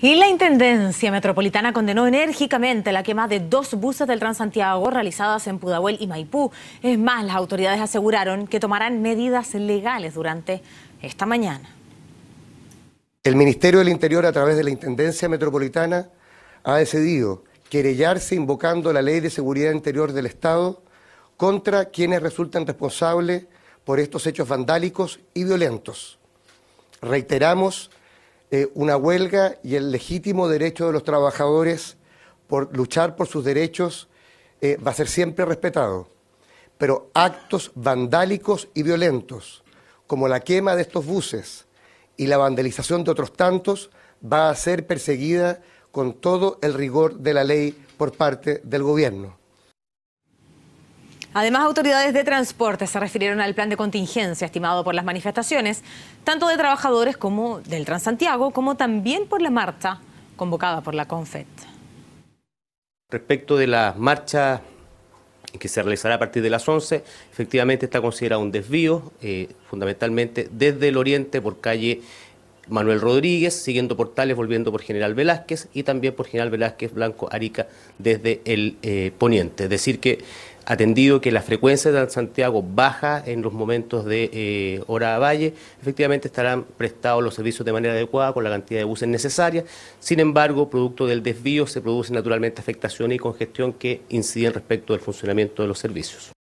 Y la Intendencia Metropolitana condenó enérgicamente la quema de dos buses del Transantiago realizadas en Pudahuel y Maipú. Es más, las autoridades aseguraron que tomarán medidas legales durante esta mañana. El Ministerio del Interior, a través de la Intendencia Metropolitana, ha decidido querellarse invocando la Ley de Seguridad Interior del Estado contra quienes resultan responsables por estos hechos vandálicos y violentos. Reiteramos eh, una huelga y el legítimo derecho de los trabajadores por luchar por sus derechos eh, va a ser siempre respetado. Pero actos vandálicos y violentos, como la quema de estos buses y la vandalización de otros tantos, va a ser perseguida con todo el rigor de la ley por parte del gobierno. Además, autoridades de transporte se refirieron al plan de contingencia estimado por las manifestaciones, tanto de trabajadores como del Transantiago, como también por la marcha convocada por la CONFET. Respecto de la marcha que se realizará a partir de las 11, efectivamente está considerado un desvío, eh, fundamentalmente desde el oriente por calle Manuel Rodríguez, siguiendo portales, volviendo por General Velázquez y también por General Velázquez Blanco Arica desde el eh, poniente. Es decir, que atendido que la frecuencia de Santiago baja en los momentos de eh, hora a valle, efectivamente estarán prestados los servicios de manera adecuada con la cantidad de buses necesaria. Sin embargo, producto del desvío se produce naturalmente afectación y congestión que inciden respecto del funcionamiento de los servicios.